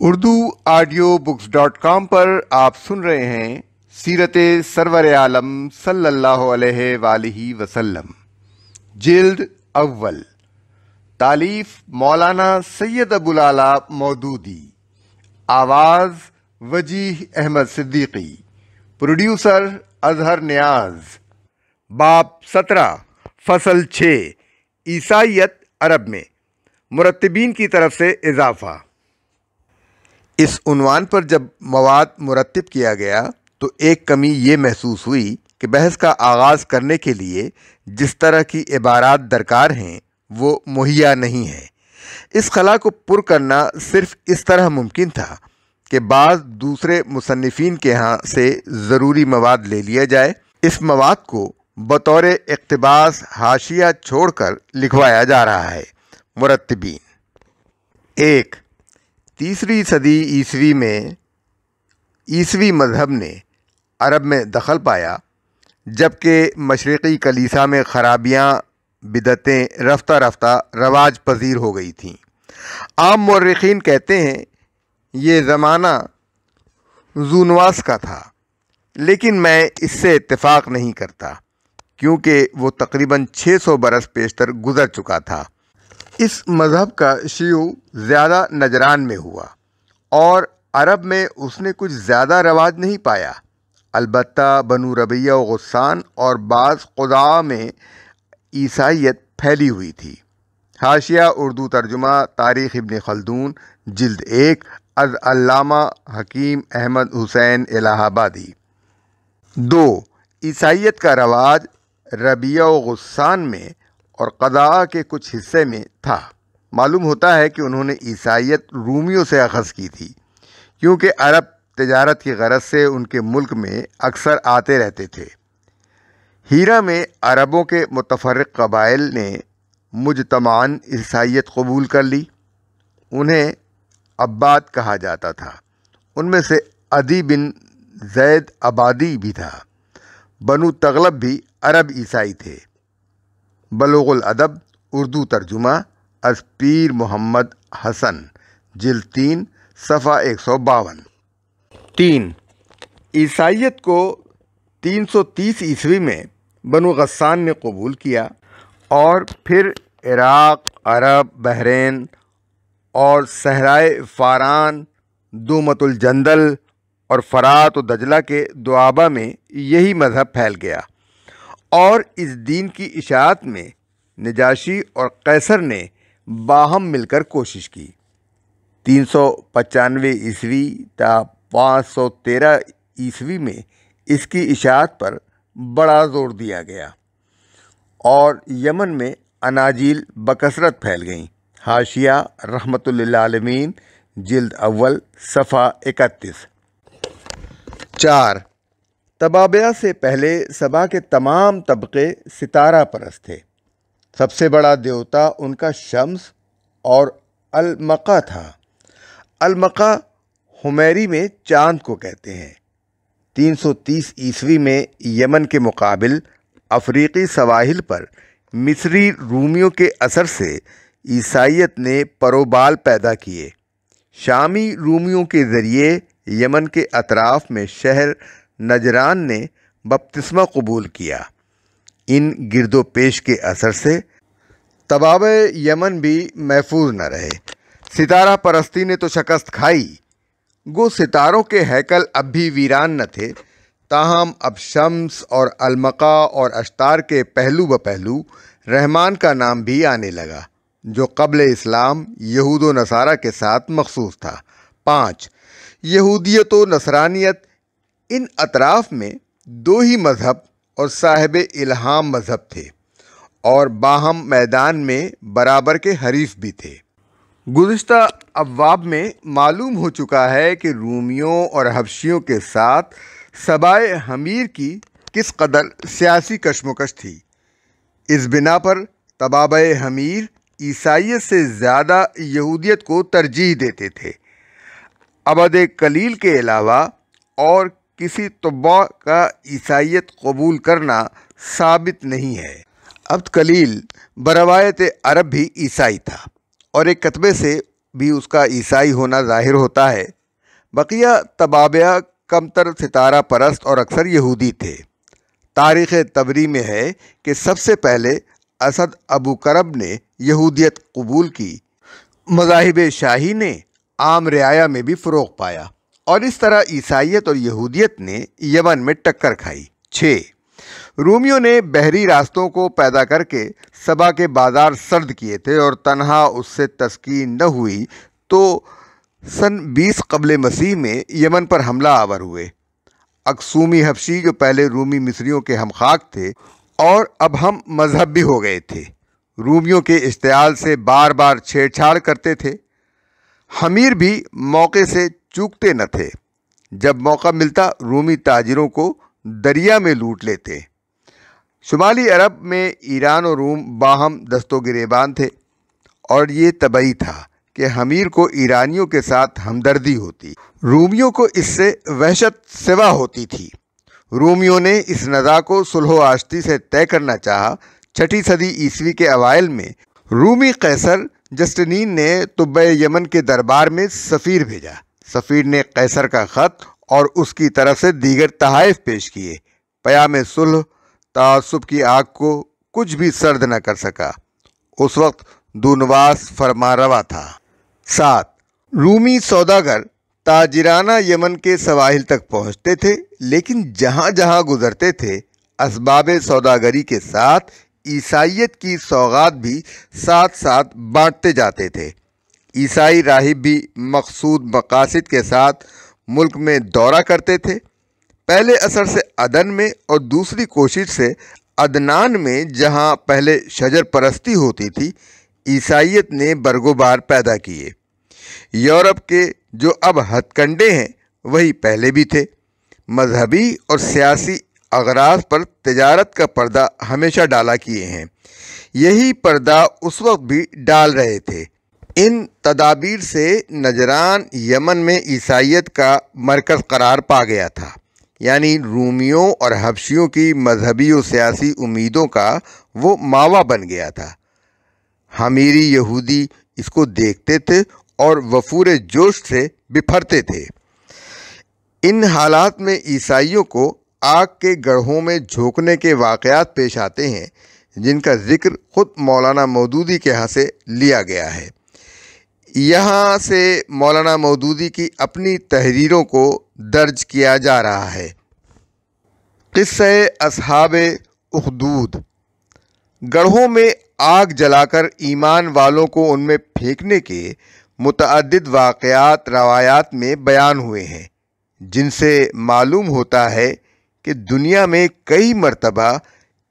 Urdu audio books dot com پر آپ سن رہے ہیں سیرت سرور عالم صلی اللہ علیہ وآلہ وسلم جلد اول تالیف مولانا سید العلا مودودی آواز وجیح احمد صدیقی پروڈیوسر اظہر نیاز باپ سترہ فصل چھ عیسائیت عرب میں مرتبین کی طرف سے اضافہ اس عنوان پر جب مواد مرتب کیا گیا تو ایک کمی یہ محسوس ہوئی کہ بحث کا آغاز کرنے کے لیے جس طرح کی عبارات درکار ہیں وہ مہیا نہیں ہیں اس خلا کو پر کرنا صرف اس طرح ممکن تھا کہ بعض دوسرے مصنفین کے ہاں سے ضروری مواد لے لیا جائے اس مواد کو بطور اقتباس حاشیہ چھوڑ کر لکھوایا جا رہا ہے مرتبین ایک تیسری صدی عیسوی میں عیسوی مذہب نے عرب میں دخل پایا جبکہ مشرقی کلیسہ میں خرابیاں بدتیں رفتہ رفتہ رواج پذیر ہو گئی تھیں عام مورخین کہتے ہیں یہ زمانہ زونواس کا تھا لیکن میں اس سے اتفاق نہیں کرتا کیونکہ وہ تقریباً چھ سو برس پیشتر گزر چکا تھا اس مذہب کا شیو زیادہ نجران میں ہوا اور عرب میں اس نے کچھ زیادہ رواج نہیں پایا البتہ بنو ربیہ و غسان اور بعض قدع میں عیسائیت پھیلی ہوئی تھی حاشیہ اردو ترجمہ تاریخ ابن خلدون جلد ایک از علامہ حکیم احمد حسین الہ آبادی دو عیسائیت کا رواج ربیہ و غسان میں اور قضاء کے کچھ حصے میں تھا معلوم ہوتا ہے کہ انہوں نے عیسائیت رومیوں سے اخذ کی تھی کیونکہ عرب تجارت کی غرض سے ان کے ملک میں اکثر آتے رہتے تھے ہیرا میں عربوں کے متفرق قبائل نے مجتمان عیسائیت قبول کر لی انہیں عباد کہا جاتا تھا ان میں سے ادی بن زید عبادی بھی تھا بنو تغلب بھی عرب عیسائی تھے بلوغ الادب اردو ترجمہ از پیر محمد حسن جل تین صفحہ ایک سو باون تین عیسائیت کو تین سو تیس عیسوی میں بنو غسان نے قبول کیا اور پھر عراق عرب بحرین اور صحرائے فاران دومت الجندل اور فرات و دجلہ کے دعابہ میں یہی مذہب پھیل گیا اور اس دین کی اشاعت میں نجاشی اور قیصر نے باہم مل کر کوشش کی تین سو پچانوے عیسوی تا پانچ سو تیرہ عیسوی میں اس کی اشاعت پر بڑا زور دیا گیا اور یمن میں اناجیل بکثرت پھیل گئیں حاشیہ رحمت اللہ عالمین جلد اول صفحہ اکتیس چار تبابیہ سے پہلے سبا کے تمام طبقے ستارہ پرست تھے سب سے بڑا دیوتا ان کا شمس اور المقا تھا المقا حمیری میں چاند کو کہتے ہیں تین سو تیس عیسوی میں یمن کے مقابل افریقی سواحل پر مصری رومیوں کے اثر سے عیسائیت نے پروبال پیدا کیے شامی رومیوں کے ذریعے یمن کے اطراف میں شہر نجران نے بپتسمہ قبول کیا ان گرد و پیش کے اثر سے تباب یمن بھی محفوظ نہ رہے ستارہ پرستی نے تو شکست کھائی گو ستاروں کے ہیکل اب بھی ویران نہ تھے تاہم اب شمس اور المقا اور اشتار کے پہلو پہلو رحمان کا نام بھی آنے لگا جو قبل اسلام یہود و نصارہ کے ساتھ مخصوص تھا پانچ یہودیت و نصرانیت ان اطراف میں دو ہی مذہب اور صاحب الہام مذہب تھے اور باہم میدان میں برابر کے حریف بھی تھے گزشتہ ابواب میں معلوم ہو چکا ہے کہ رومیوں اور حبشیوں کے ساتھ سبائے حمیر کی کس قدر سیاسی کشمکش تھی اس بنا پر طباب حمیر عیسائیت سے زیادہ یہودیت کو ترجیح دیتے تھے ابد کلیل کے علاوہ اور کسی طبع کا عیسائیت قبول کرنا ثابت نہیں ہے عبد کلیل بروایت عرب بھی عیسائی تھا اور ایک کتبے سے بھی اس کا عیسائی ہونا ظاہر ہوتا ہے بقیہ کم کمتر ستارہ پرست اور اکثر یہودی تھے تاریخ تبری میں ہے کہ سب سے پہلے اسد ابو کرب نے یہودیت قبول کی مذاہب شاہی نے عام رعایا میں بھی فروغ پایا اور اس طرح عیسائیت اور یہودیت نے یمن میں ٹکر کھائی چھ رومیوں نے بحری راستوں کو پیدا کر کے سبا کے بازار سرد کیے تھے اور تنہا اس سے تسکین نہ ہوئی تو سن بیس قبل مسیح میں یمن پر حملہ آور ہوئے اقسومی حفشی جو پہلے رومی مصریوں کے ہم خاک تھے اور اب ہم مذہب بھی ہو گئے تھے رومیوں کے اشتعال سے بار بار چھیڑ چھاڑ کرتے تھے حمیر بھی موقع سے چوکتے نہ تھے جب موقع ملتا رومی تاجروں کو دریا میں لوٹ لیتے شمالی عرب میں ایران و روم باہم دست و بان تھے اور یہ طبعی تھا کہ حمیر کو ایرانیوں کے ساتھ ہمدردی ہوتی رومیوں کو اس سے وحشت سوا ہوتی تھی رومیوں نے اس نزا کو سلح و آشتی سے طے کرنا چاہا چھٹی صدی عیسوی کے اوائل میں رومی قیصر جسٹنین نے طب یمن کے دربار میں سفیر بھیجا سفیر نے قیصر کا خط اور اس کی طرف سے دیگر تحائف پیش کیے پیام سلح تعصب کی آگ کو کچھ بھی سرد نہ کر سکا اس وقت دونواس فرما روا تھا سات رومی سوداگر تاجرانہ یمن کے سواحل تک پہنچتے تھے لیکن جہاں جہاں گزرتے تھے اسباب سوداگری کے ساتھ عیسائیت کی سوغات بھی ساتھ ساتھ بانٹتے جاتے تھے عیسائی راہب بھی مقصود مقاصد کے ساتھ ملک میں دورہ کرتے تھے پہلے اثر سے ادن میں اور دوسری کوشش سے عدنان میں جہاں پہلے شجر پرستی ہوتی تھی عیسائیت نے برگوبار بار پیدا کیے یورپ کے جو اب ہتھ کنڈے ہیں وہی پہلے بھی تھے مذہبی اور سیاسی اغراض پر تجارت کا پردہ ہمیشہ ڈالا کیے ہیں یہی پردہ اس وقت بھی ڈال رہے تھے ان تدابیر سے نجران یمن میں عیسائیت کا مرکز قرار پا گیا تھا یعنی رومیوں اور حبشیوں کی مذہبی و سیاسی امیدوں کا وہ ماوا بن گیا تھا حمیری یہودی اس کو دیکھتے تھے اور وفور جوش سے بپھرتے تھے ان حالات میں عیسائیوں کو آگ کے گڑھوں میں جھونکنے کے واقعات پیش آتے ہیں جن کا ذکر خود مولانا مودودی کے ہاں سے لیا گیا ہے یہاں سے مولانا مودودی کی اپنی تحریروں کو درج کیا جا رہا ہے قصہ اصحاب اخدود گڑھوں میں آگ جلا کر ایمان والوں کو ان میں پھینکنے کے متعدد واقعات روایات میں بیان ہوئے ہیں جن سے معلوم ہوتا ہے کہ دنیا میں کئی مرتبہ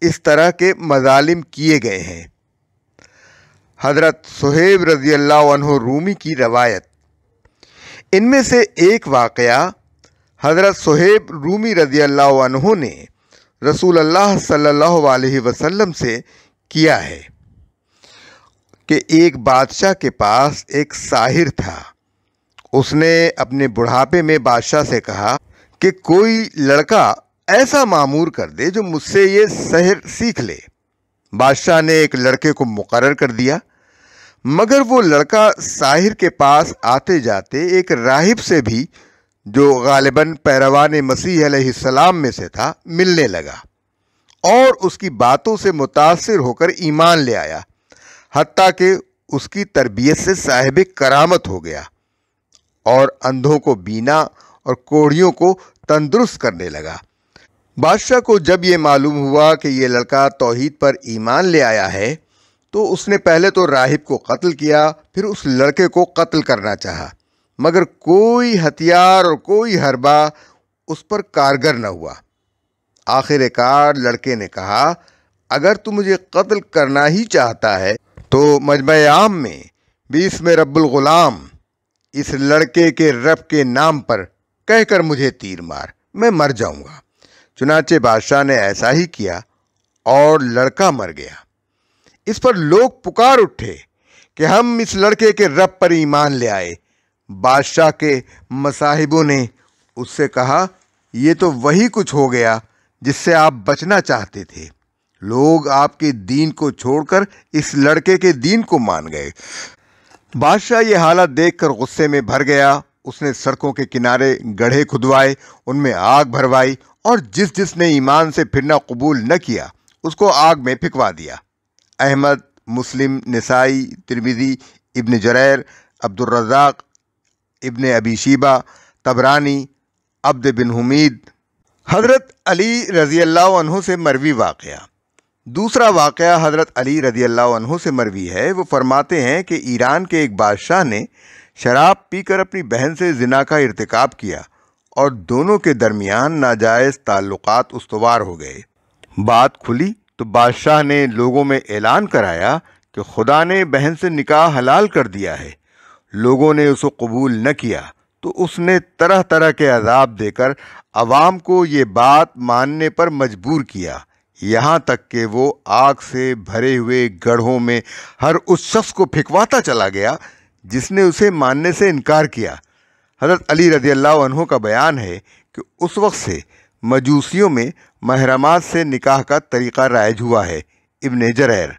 اس طرح کے مظالم کیے گئے ہیں حضرت صہیب رضی اللہ عنہ رومی کی روایت ان میں سے ایک واقعہ حضرت سہیب رومی رضی اللہ عنہ نے رسول اللہ صلی اللہ علیہ وسلم سے کیا ہے کہ ایک بادشاہ کے پاس ایک ساحر تھا اس نے اپنے بڑھاپے میں بادشاہ سے کہا کہ کوئی لڑکا ایسا معمور کر دے جو مجھ سے یہ سحر سیکھ لے بادشاہ نے ایک لڑکے کو مقرر کر دیا مگر وہ لڑکا ساحر کے پاس آتے جاتے ایک راہب سے بھی جو غالباً پیروان مسیح علیہ السلام میں سے تھا ملنے لگا اور اس کی باتوں سے متاثر ہو کر ایمان لے آیا حتیٰ کہ اس کی تربیت سے صاحب کرامت ہو گیا اور اندھوں کو بینا اور کوڑیوں کو تندرست کرنے لگا بادشاہ کو جب یہ معلوم ہوا کہ یہ لڑکا توحید پر ایمان لے آیا ہے تو اس نے پہلے تو راہب کو قتل کیا پھر اس لڑکے کو قتل کرنا چاہا مگر کوئی ہتھیار اور کوئی ہربا اس پر کارگر نہ ہوا آخر کار لڑکے نے کہا اگر تو مجھے قتل کرنا ہی چاہتا ہے تو مجمع عام میں بیس میں رب الغلام اس لڑکے کے رب کے نام پر کہہ کر مجھے تیر مار میں مر جاؤں گا چنانچہ بادشاہ نے ایسا ہی کیا اور لڑکا مر گیا اس پر لوگ پکار اٹھے کہ ہم اس لڑکے کے رب پر ایمان لے آئے بادشاہ کے مصاحبوں نے اس اس سے سے کہا یہ تو وہی کچھ ہو گیا جس آپ آپ بچنا چاہتے تھے لوگ کے دین کو چھوڑ کر لڑکے کے دین کو مان گئے بادشاہ یہ حالت دیکھ کر غصے میں بھر گیا اس نے سڑکوں کے کنارے گڑھے کھدوائے ان میں آگ بھروائی اور جس جس نے ایمان سے پھرنا قبول نہ کیا اس کو آگ میں پھکوا دیا احمد مسلم نسائی ترمیزی ابن جریر عبد الرزاق ابن ابی شیبہ تبرانی عبد بن حمید حضرت علی رضی اللہ عنہ سے مروی واقعہ دوسرا واقعہ حضرت علی رضی اللہ عنہ سے مروی ہے وہ فرماتے ہیں کہ ایران کے ایک بادشاہ نے شراب پی کر اپنی بہن سے زنا کا ارتکاب کیا اور دونوں کے درمیان ناجائز تعلقات استوار ہو گئے بات کھلی تو بادشاہ نے لوگوں میں اعلان کرایا کہ خدا نے بہن سے نکاح حلال کر دیا ہے لوگوں نے اسے قبول نہ کیا تو اس نے طرح طرح کے عذاب دے کر عوام کو یہ بات ماننے پر مجبور کیا یہاں تک کہ وہ آگ سے بھرے ہوئے گڑھوں میں ہر اس شخص کو پھکواتا چلا گیا جس نے اسے ماننے سے انکار کیا حضرت علی رضی اللہ عنہ کا بیان ہے کہ اس وقت سے مجوسیوں میں محرمات سے نکاح کا طریقہ رائج ہوا ہے ابن جریر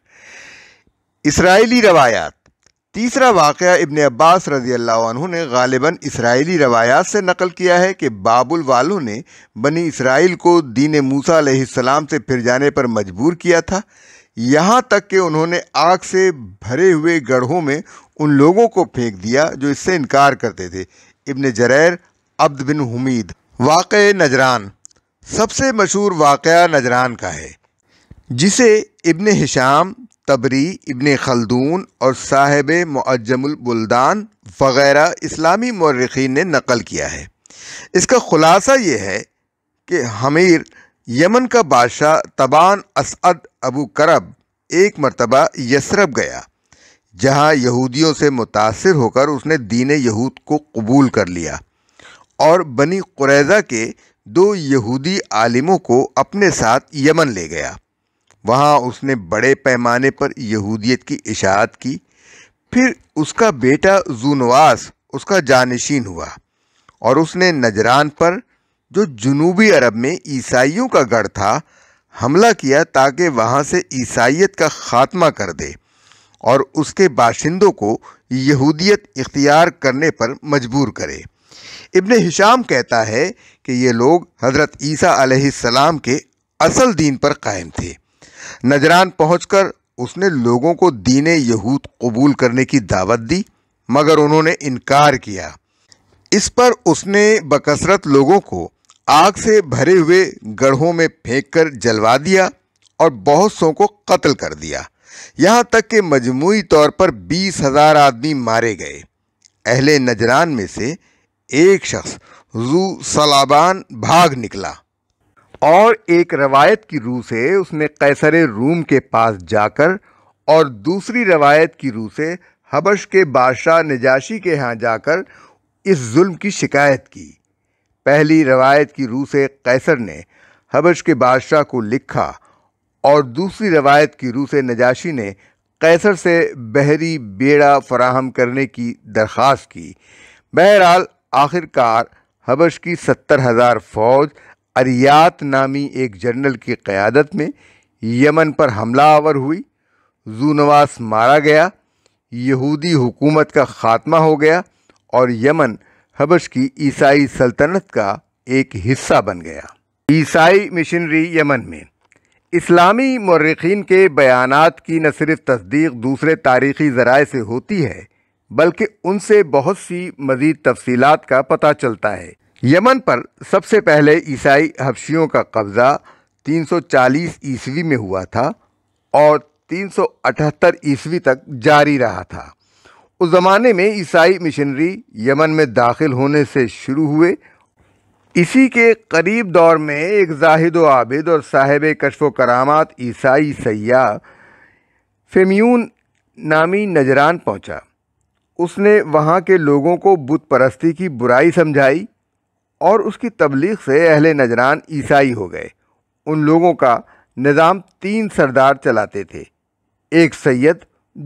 اسرائیلی روایات تیسرا واقعہ ابن عباس رضی اللہ عنہ نے غالباً اسرائیلی روایات سے نقل کیا ہے کہ بابل الوالو نے بنی اسرائیل کو دین موسیٰ علیہ السلام سے پھر جانے پر مجبور کیا تھا یہاں تک کہ انہوں نے آگ سے بھرے ہوئے گڑھوں میں ان لوگوں کو پھینک دیا جو اس سے انکار کرتے تھے ابن جریر عبد بن حمید واقع نجران سب سے مشہور واقعہ نجران کا ہے جسے ابن حشام تبری ابن خلدون اور صاحب معجم البلدان وغیرہ اسلامی مورخین نے نقل کیا ہے اس کا خلاصہ یہ ہے کہ حمیر یمن کا بادشاہ تبان اسعد ابو کرب ایک مرتبہ یسرب گیا جہاں یہودیوں سے متاثر ہو کر اس نے دین یہود کو قبول کر لیا اور بنی قریضہ کے دو یہودی عالموں کو اپنے ساتھ یمن لے گیا وہاں اس نے بڑے پیمانے پر یہودیت کی اشاعت کی پھر اس کا بیٹا زونواس اس کا جانشین ہوا اور اس نے نجران پر جو جنوبی عرب میں عیسائیوں کا گڑھ تھا حملہ کیا تاکہ وہاں سے عیسائیت کا خاتمہ کر دے اور اس کے باشندوں کو یہودیت اختیار کرنے پر مجبور کرے ابن ہشام کہتا ہے کہ یہ لوگ حضرت عیسیٰ علیہ السلام کے اصل دین پر قائم تھے نجران پہنچ کر اس نے لوگوں کو دین یہود قبول کرنے کی دعوت دی مگر انہوں نے انکار کیا اس اس پر نے بکثرت لوگوں کو آگ سے بھرے ہوئے گڑھوں میں پھینک کر جلوا دیا اور بہت سو کو قتل کر دیا یہاں تک کہ مجموعی طور پر بیس ہزار آدمی مارے گئے اہل نجران میں سے ایک شخص زو سلابان بھاگ نکلا اور ایک روایت کی روح سے اس نے قیصر روم کے پاس جا کر اور دوسری روایت کی روح سے حبش کے بادشاہ نجاشی کے ہاں جا کر اس ظلم کی شکایت کی پہلی روایت کی روح سے قیصر نے حبش کے بادشاہ کو لکھا اور دوسری روایت کی روح سے نجاشی نے قیصر سے بحری بیڑا فراہم کرنے کی درخواست کی بہرحال آخر کار حبش کی ستر ہزار فوج اریات نامی ایک جنرل کی قیادت میں یمن پر حملہ آور ہوئی زونواس مارا گیا یہودی حکومت کا خاتمہ ہو گیا اور یمن حبش کی عیسائی سلطنت کا ایک حصہ بن گیا عیسائی مشنری یمن میں اسلامی مورخین کے بیانات کی نہ صرف تصدیق دوسرے تاریخی ذرائع سے ہوتی ہے بلکہ ان سے بہت سی مزید تفصیلات کا پتہ چلتا ہے یمن پر سب سے پہلے عیسائی حبشیوں کا قبضہ تین سو چالیس عیسوی میں ہوا تھا اور تین سو اٹھہتر عیسوی تک جاری رہا تھا اس زمانے میں عیسائی مشنری یمن میں داخل ہونے سے شروع ہوئے اسی کے قریب دور میں ایک زاہد و عابد اور صاحب کشف و کرامات عیسائی سیاح فیمیون نامی نجران پہنچا اس نے وہاں کے لوگوں کو بت پرستی کی برائی سمجھائی اور اس کی تبلیغ سے اہل نجران عیسائی ہو گئے ان لوگوں کا نظام تین سردار چلاتے تھے ایک سید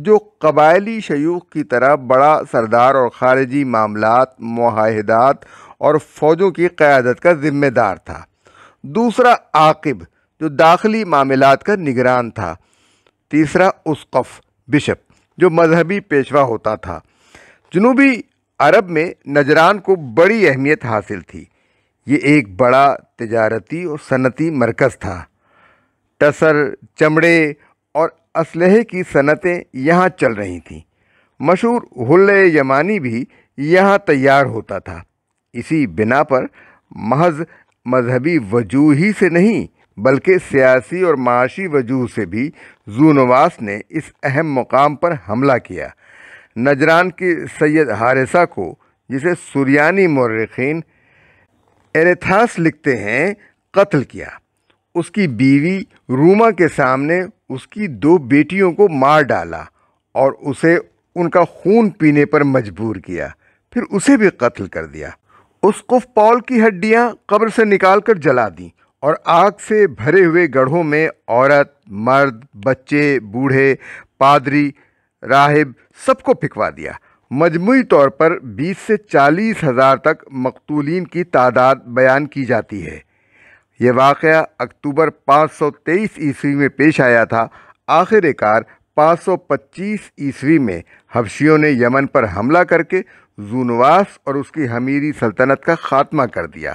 جو قبائلی شیوخ کی طرح بڑا سردار اور خارجی معاملات معاہدات اور فوجوں کی قیادت کا ذمہ دار تھا دوسرا عاقب جو داخلی معاملات کا نگران تھا تیسرا اسقف بشپ جو مذہبی پیشوا ہوتا تھا جنوبی عرب میں نجران کو بڑی اہمیت حاصل تھی یہ ایک بڑا تجارتی اور صنعتی مرکز تھا ٹسر چمڑے اور اسلحے کی صنعتیں یہاں چل رہی تھیں مشہور حل یمانی بھی یہاں تیار ہوتا تھا اسی بنا پر محض مذہبی وجوہی سے نہیں بلکہ سیاسی اور معاشی وجوہ سے بھی زونواس نے اس اہم مقام پر حملہ کیا نجران کی سید حارثہ کو جسے سوریانی مورخین ایرتھاس لکھتے ہیں قتل کیا اس کی بیوی روما کے سامنے اس کی دو بیٹیوں کو مار ڈالا اور اسے ان کا خون پینے پر مجبور کیا پھر اسے بھی قتل کر دیا اس قف پال کی ہڈیاں قبر سے نکال کر جلا دیں اور آگ سے بھرے ہوئے گڑھوں میں عورت مرد بچے بوڑھے پادری راہب سب کو پھکوا دیا مجموعی طور پر بیس سے چالیس ہزار تک مقتولین کی تعداد بیان کی جاتی ہے یہ واقعہ اکتوبر پانچ سو تیئیس عیسوی میں پیش آیا تھا آخر کار پانچ سو پچیس عیسوی میں حبشیوں نے یمن پر حملہ کر کے زونواس اور اس کی حمیری سلطنت کا خاتمہ کر دیا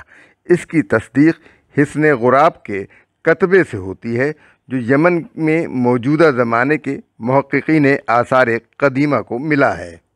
اس کی تصدیق حسن غراب کے کتبے سے ہوتی ہے جو یمن میں موجودہ زمانے کے محققین آثار قدیمہ کو ملا ہے